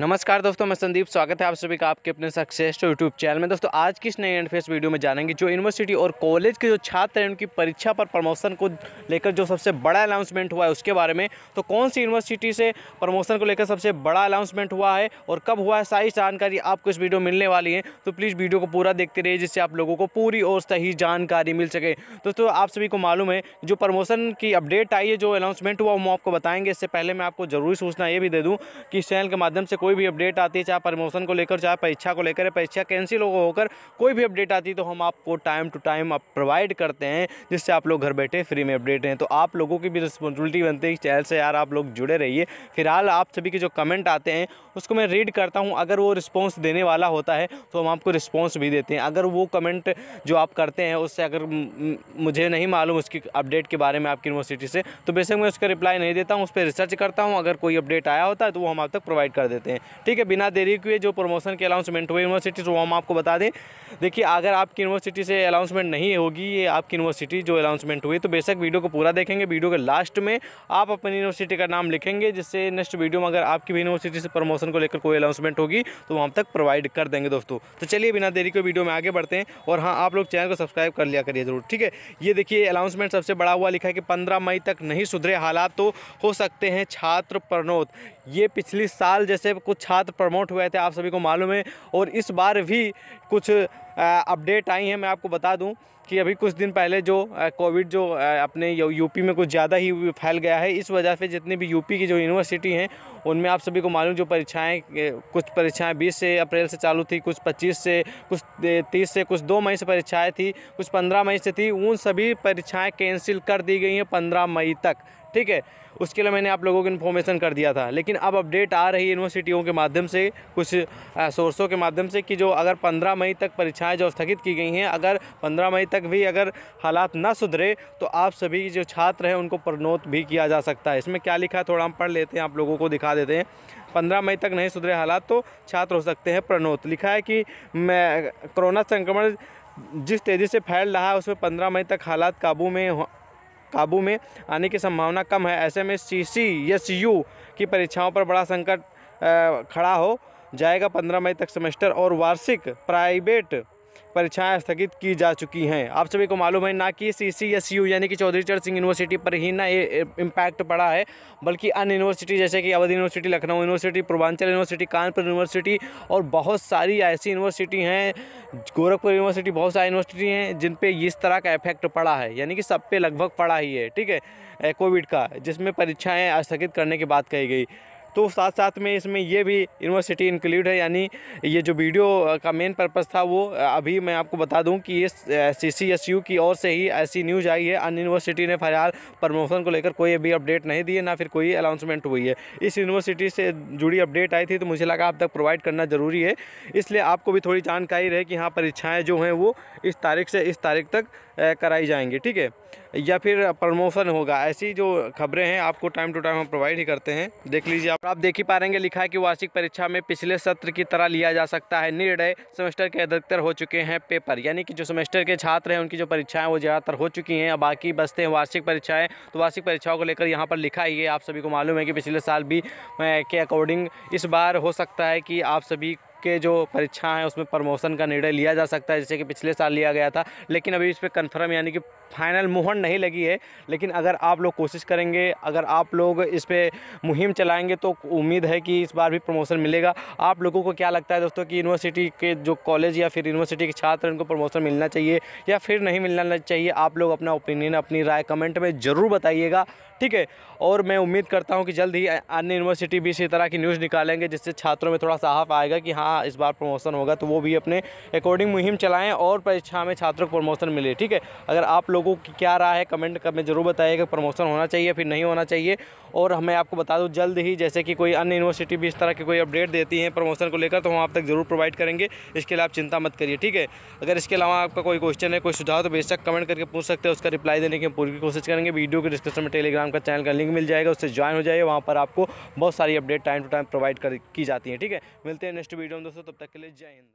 नमस्कार दोस्तों मैं संदीप स्वागत है आप सभी का आपके अपने सक्सेस यूट्यूब चैनल में दोस्तों आज किस नए एंड फेस वीडियो में जानेंगे जो यूनिवर्सिटी और कॉलेज के जो छात्र हैं उनकी परीक्षा पर प्रमोशन को लेकर जो सबसे बड़ा अनाउंसमेंट हुआ है उसके बारे में तो कौन सी यूनिवर्सिटी से प्रमोशन को लेकर सबसे बड़ा अनाउंसमेंट हुआ है और कब हुआ है सारी जानकारी आपको इस वीडियो मिलने वाली है तो प्लीज़ वीडियो को पूरा देखते रहिए जिससे आप लोगों को पूरी और सही जानकारी मिल सके दोस्तों आप सभी को मालूम है जो प्रमोशन की अपडेट आई है जो अनाउंसमेंट हुआ हम आपको बताएंगे इससे पहले मैं आपको ज़रूरी सूचना ये भी दे दूँ कि इस चैनल के माध्यम से कोई कोई भी अपडेट आती है चाहे प्रमोशन को लेकर चाहे परीक्षा को लेकर परीक्षा कैंसिल होकर कोई भी अपडेट आती है तो हम आपको टाइम टू टाइम आप प्रोवाइड करते हैं जिससे आप लोग घर बैठे फ्री में अपडेट हैं तो आप लोगों की भी रिस्पॉन्सिबिलिटी बनती है चैनल से यार आप लोग जुड़े रहिए फिलहाल आप सभी के जो कमेंट आते हैं उसको मैं रीड करता हूँ अगर वो रिस्पॉन्स देने वाला होता है तो हम आपको रिस्पॉन्स भी देते हैं अगर वो कमेंट जो आप करते हैं उससे अगर मुझे नहीं मालूम उसकी अपडेट के बारे में आपकी यूनिवर्सिटी से तो बेसिक मैं उसका रिप्लाई नहीं देता हूँ उस पर रिसर्च करता हूँ अगर कोई अपडेट आया होता है तो वो हम आप तक प्रोवाइड कर देते हैं सकते हैं ठीक है बिना देरी के जो प्रमोशन के अनाउंसमेंट हुए यूनिवर्सिटी तो हम आपको बता दें देखिए अगर आपकी यूनिवर्सिटी से अनाउंसमेंट नहीं होगी ये आपकी यूनिवर्सिटी जो अनाउंसमेंट हुई तो बेशक वीडियो को पूरा देखेंगे वीडियो के लास्ट में आप अपनी यूनिवर्सिटी का नाम लिखेंगे जिससे नेक्स्ट वीडियो में अगर आपकी भी यूनिवर्सिटी से प्रमोशन को लेकर कोई अनाउंसमेंट होगी तो वहाँ तक प्रोवाइड कर देंगे दोस्तों तो चलिए बिना देरी के वीडियो में आगे बढ़ते हैं और हाँ आप लोग चैनल को सब्सक्राइब कर लिया करिए ज़रूर ठीक है ये देखिए अनाउंसमेंट सबसे बड़ा हुआ लिखा है कि पंद्रह मई तक नहीं सुधरे हालात तो हो सकते हैं छात्र प्रणोद ये पिछले साल जैसे कुछ छात्र प्रमोट हुए थे आप सभी को मालूम है और इस बार भी कुछ अपडेट आई हैं मैं आपको बता दूं कि अभी कुछ दिन पहले जो कोविड जो अपने यूपी में कुछ ज़्यादा ही फैल गया है इस वजह से जितनी भी यूपी की जो यूनिवर्सिटी हैं उनमें आप सभी को मालूम जो परीक्षाएं कुछ परीक्षाएं 20 से अप्रैल से चालू थी कुछ 25 से कुछ 30 से कुछ दो मई से परीक्षाएं थी कुछ 15 मई से थी उन सभी परीक्षाएं कैंसिल कर दी गई हैं पंद्रह मई तक ठीक है उसके लिए मैंने आप लोगों को इन्फॉर्मेशन कर दिया था लेकिन अब अपडेट आ रही है यूनिवर्सिटियों के माध्यम से कुछ सोर्सों के माध्यम से कि जो अगर 15 मई तक परीक्षाएं जो स्थगित की गई हैं अगर 15 मई तक भी अगर हालात ना सुधरे तो आप सभी जो छात्र हैं उनको प्रनोत भी किया जा सकता है इसमें क्या लिखा है थोड़ा हम पढ़ लेते हैं आप लोगों को दिखा देते हैं पंद्रह मई तक नहीं सुधरे हालात तो छात्र हो सकते हैं प्रणोत लिखा है कि मैं कोरोना संक्रमण जिस तेज़ी से फैल रहा है उसमें पंद्रह मई तक हालात काबू में काबू में आने की संभावना कम है ऐसे में सी सी एस यू की परीक्षाओं पर बड़ा संकट खड़ा हो जाएगा पंद्रह मई तक सेमेस्टर और वार्षिक प्राइवेट परीक्षाएं स्थगित की जा चुकी हैं आप सभी को मालूम है ना कि सी सी एस यू यानी कि चौधरी चरण सिंह यूनिवर्सिटी पर ही ना इम्पैक्ट पड़ा है बल्कि अन्य यूनिवर्सिटी जैसे कि Awadh university Lucknow university Purvanchal university Kanpur university और बहुत सारी ऐसी यूनिवर्सिटी हैं गोरखपुर यूनिवर्सिटी बहुत सारी यूनिवर्सिटी हैं जिन पर इस तरह का इफेक्ट पड़ा है यानी कि सब पे लगभग पड़ा ही है ठीक है कोविड का जिसमें परीक्षाएँ स्थगित करने की बात कही गई तो साथ साथ में इसमें ये भी यूनिवर्सिटी इंक्लूड है यानी ये जो वीडियो का मेन पर्पज़ था वो अभी मैं आपको बता दूं कि ये सीसीएसयू की ओर से ही ऐसी न्यूज़ आई है अन यूनिवर्सिटी ने फिलहाल प्रमोशन को लेकर कोई अभी अपडेट नहीं दी है ना फिर कोई अनाउंसमेंट हुई है इस यूनिवर्सिटी से जुड़ी अपडेट आई थी तो मुझे लगा आप तक प्रोवाइड करना ज़रूरी है इसलिए आपको भी थोड़ी जानकारी रहे कि हाँ परीक्षाएँ जो हैं वो इस तारीख से इस तारीख तक कराई जाएंगी ठीक है या फिर प्रमोशन होगा ऐसी जो खबरें हैं आपको टाइम टू टाइम हम प्रोवाइड ही करते हैं देख लीजिए आप आप देख ही पा पाएंगे लिखा है कि वार्षिक परीक्षा में पिछले सत्र की तरह लिया जा सकता है निर्णय सेमेस्टर के अधिकतर हो चुके हैं पेपर यानी कि जो सेमेस्टर के छात्र हैं उनकी जो परीक्षाएं वो ज़्यादातर हो चुकी हैं अब बाकी बसते हैं वार्षिक परीक्षाएँ तो वार्षिक परीक्षाओं को लेकर यहाँ पर लिखा ही है आप सभी को मालूम है कि पिछले साल भी के अकॉर्डिंग इस बार हो सकता है कि आप सभी के जो परीक्षा हैं उसमें प्रमोशन का निर्णय लिया जा सकता है जैसे कि पिछले साल लिया गया था लेकिन अभी इस पर कन्फर्म यानी कि फाइनल मुहर नहीं लगी है लेकिन अगर आप लोग कोशिश करेंगे अगर आप लोग इस पर मुहिम चलाएँगे तो उम्मीद है कि इस बार भी प्रमोशन मिलेगा आप लोगों को क्या लगता है दोस्तों कि यूनिवर्सिटी के जो कॉलेज या फिर यूनिवर्सिटी के छात्र उनको प्रमोशन मिलना चाहिए या फिर नहीं मिलना चाहिए आप लोग अपना ओपिनियन अपनी राय कमेंट में ज़रूर बताइएगा ठीक है और मैं उम्मीद करता हूँ कि जल्द ही अन्य यूनिवर्सिटी भी इसी तरह की न्यूज़ निकालेंगे जिससे छात्रों में थोड़ा साहफ आएगा कि हाँ इस बार प्रमोशन होगा तो वो भी अपने अकॉर्डिंग मुहिम चलाएँ और परीक्षा में छात्रों को प्रमोशन मिले ठीक है अगर आप लोग लोगों की क्या राय है कमेंट कर में ज़रूर बताइएगा प्रमोशन होना चाहिए फिर नहीं होना चाहिए और हमें आपको बता दूँ जल्द ही जैसे कि कोई अन्य यूनिवर्सिटी भी इस तरह की कोई अपडेट देती है प्रमोशन को लेकर तो हम आप तक ज़रूर प्रोवाइड करेंगे इसके लिए आप चिंता मत करिए ठीक है अगर इसके अलावा आपका कोई क्वेश्चन है कोई सुझाव तो बेशक कमेंट करके पूछ सकते हैं उसका रिप्लाई देने की हम पूरी कोशिश करेंगे वीडियो के डिस्क्रिप्शन में टेलीग्राम का चैनल का लिंक मिल जाएगा उससे ज्वाइन हो जाए वहाँ पर आपको बहुत सारी update time to time provide की जाती है ठीक है मिलते हैं नेक्स्ट वीडियो में दोस्तों तब तक के लिए जय हिंद